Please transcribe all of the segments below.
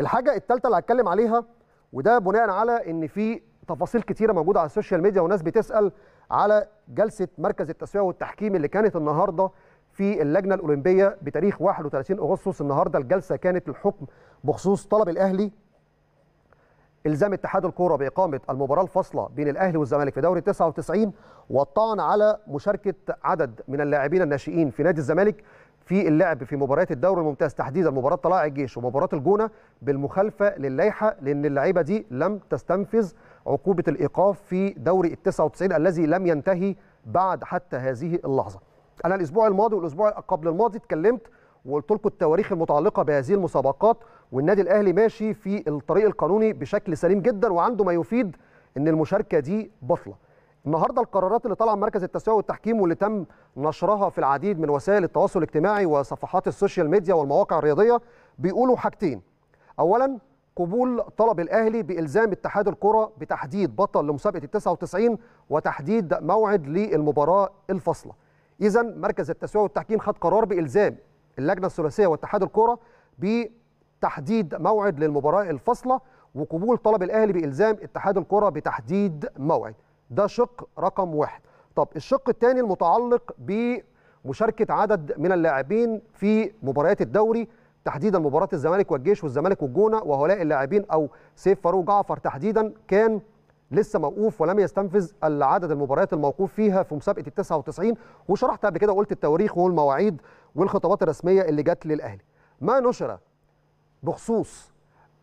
الحاجه الثالثه اللي هتكلم عليها وده بناء على ان في تفاصيل كتيره موجوده على السوشيال ميديا وناس بتسال على جلسه مركز التسويه والتحكيم اللي كانت النهارده في اللجنه الاولمبيه بتاريخ 31 اغسطس النهارده الجلسه كانت الحكم بخصوص طلب الاهلي الزام اتحاد الكوره باقامه المباراه الفاصله بين الاهلي والزمالك في دوري 99 والطعن على مشاركه عدد من اللاعبين الناشئين في نادي الزمالك في اللعب في مباريات الدوري الممتاز تحديدا مباراه طلائع الجيش ومباراه الجونه بالمخالفه للائحه لان اللعيبه دي لم تستنفذ عقوبه الايقاف في دوري ال 99 الذي لم ينتهي بعد حتى هذه اللحظه. انا الاسبوع الماضي والاسبوع قبل الماضي اتكلمت وقلت لكم التواريخ المتعلقه بهذه المسابقات والنادي الاهلي ماشي في الطريق القانوني بشكل سليم جدا وعنده ما يفيد ان المشاركه دي بطله. النهارده القرارات اللي طالعه من مركز التسوية والتحكيم واللي تم نشرها في العديد من وسائل التواصل الاجتماعي وصفحات السوشيال ميديا والمواقع الرياضيه بيقولوا حاجتين. اولا قبول طلب الاهلي بالزام اتحاد الكره بتحديد بطل لمسابقه ال 99 وتحديد موعد للمباراه الفاصله. اذا مركز التسوية والتحكيم خد قرار بالزام اللجنه الثلاثيه واتحاد الكره بتحديد موعد للمباراه الفاصله وقبول طلب الاهلي بالزام اتحاد الكره بتحديد موعد. ده شق رقم واحد طب الشق الثاني المتعلق بمشاركه عدد من اللاعبين في مباريات الدوري تحديدا مباراه الزمالك والجيش والزمالك والجونه وهؤلاء اللاعبين او سيف فاروق جعفر تحديدا كان لسه موقوف ولم يستنفذ العدد المباريات الموقوف فيها في مسابقه ال 99 وشرحت قبل كده وقلت التواريخ والمواعيد والخطابات الرسميه اللي جت للاهلي. ما نشر بخصوص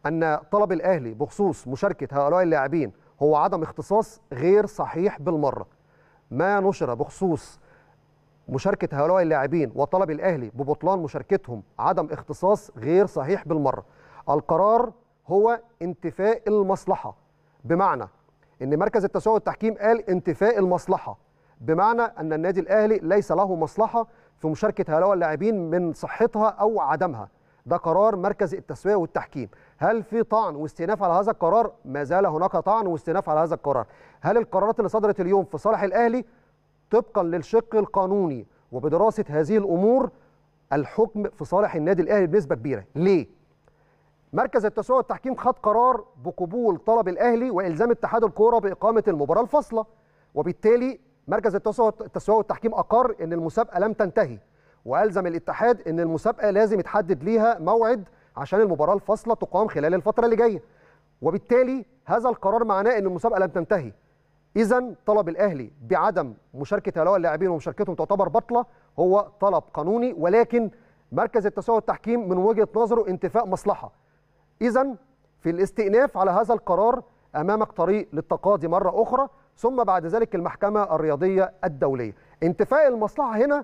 ان طلب الاهلي بخصوص مشاركه هؤلاء اللاعبين هو عدم اختصاص غير صحيح بالمره ما نشر بخصوص مشاركه هؤلاء اللاعبين وطلب الاهلي ببطلان مشاركتهم عدم اختصاص غير صحيح بالمره القرار هو انتفاء المصلحه بمعنى ان مركز التسويق والتحكيم قال انتفاء المصلحه بمعنى ان النادي الاهلي ليس له مصلحه في مشاركه هؤلاء اللاعبين من صحتها او عدمها ده قرار مركز التسويه والتحكيم هل في طعن واستئناف على هذا القرار ما زال هناك طعن واستئناف على هذا القرار هل القرارات اللي صدرت اليوم في صالح الاهلي طبقا للشق القانوني وبدراسه هذه الامور الحكم في صالح النادي الاهلي بنسبه كبيره ليه مركز التسويه والتحكيم خد قرار بقبول طلب الاهلي والزام اتحاد الكوره باقامه المباراه الفاصله وبالتالي مركز التسويه والتحكيم اقر ان المسابقه لم تنتهي والزم الاتحاد ان المسابقه لازم يتحدد ليها موعد عشان المباراه الفاصله تقام خلال الفتره اللي جايه وبالتالي هذا القرار معناه ان المسابقه لن تنتهي اذا طلب الاهلي بعدم مشاركه هؤلاء اللاعبين ومشاركتهم تعتبر بطله هو طلب قانوني ولكن مركز التسوية والتحكيم من وجهه نظره انتفاء مصلحه اذا في الاستئناف على هذا القرار امامك طريق للتقاضي مره اخرى ثم بعد ذلك المحكمه الرياضيه الدوليه انتفاء المصلحه هنا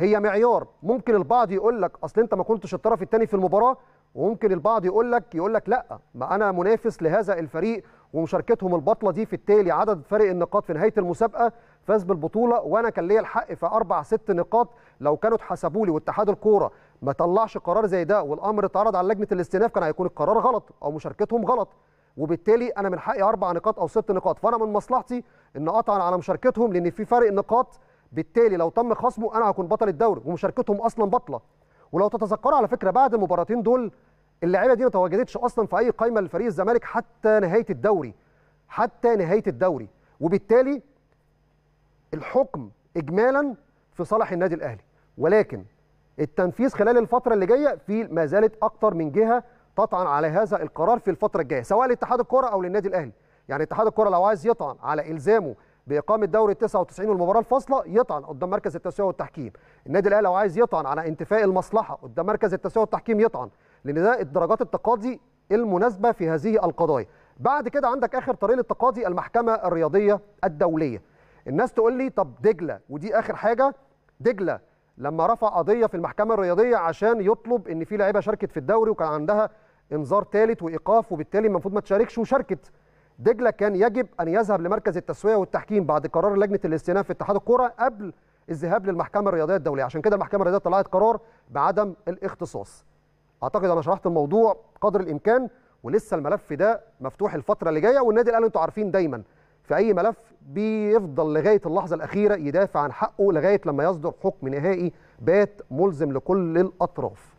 هي معيار ممكن البعض يقول لك اصل انت ما كنتش الطرف الثاني في المباراه وممكن البعض يقول لك يقول لك لا ما انا منافس لهذا الفريق ومشاركتهم البطله دي في التالي عدد فارق النقاط في نهايه المسابقه فاز بالبطوله وانا كان ليا الحق في اربع ست نقاط لو كانوا اتحسبوا لي واتحاد الكوره ما طلعش قرار زي ده والامر اتعرض على لجنه الاستئناف كان هيكون القرار غلط او مشاركتهم غلط وبالتالي انا من حقي اربع نقاط او ست نقاط فانا من مصلحتي ان اطعن على مشاركتهم لان في فرق نقاط بالتالي لو تم خصمه انا هكون بطل الدوري ومشاركتهم اصلا بطله ولو تتذكروا على فكره بعد المباراتين دول اللعيبه دي ما تواجدتش اصلا في اي قائمه لفريق الزمالك حتى نهايه الدوري حتى نهايه الدوري وبالتالي الحكم اجمالا في صالح النادي الاهلي ولكن التنفيذ خلال الفتره اللي جايه في ما زالت اكتر من جهه تطعن على هذا القرار في الفتره الجايه سواء لاتحاد الكره او للنادي الاهلي يعني اتحاد الكره لو عايز يطعن على الزامه باقامه دوري 99 والمباراه الفاصله يطعن قدام مركز التسويه والتحكيم النادي الاهلي لو عايز يطعن على انتفاء المصلحه قدام مركز التسويه والتحكيم يطعن لان ده الدرجات التقاضي المناسبه في هذه القضايا بعد كده عندك اخر طريق للتقاضي المحكمه الرياضيه الدوليه الناس تقول لي طب دجله ودي اخر حاجه دجله لما رفع قضيه في المحكمه الرياضيه عشان يطلب ان في لعيبه شاركت في الدوري وكان عندها انذار ثالث وايقاف وبالتالي المفروض ما تشاركش وشاركت دجله كان يجب ان يذهب لمركز التسويه والتحكيم بعد قرار لجنه الاستئناف في اتحاد الكوره قبل الذهاب للمحكمه الرياضيه الدوليه عشان كده المحكمه الرياضيه طلعت قرار بعدم الاختصاص اعتقد انا شرحت الموضوع قدر الامكان ولسه الملف ده مفتوح الفتره اللي جايه والنادي الاهلي انتوا عارفين دايما في اي ملف بيفضل لغايه اللحظه الاخيره يدافع عن حقه لغايه لما يصدر حكم نهائي بات ملزم لكل الاطراف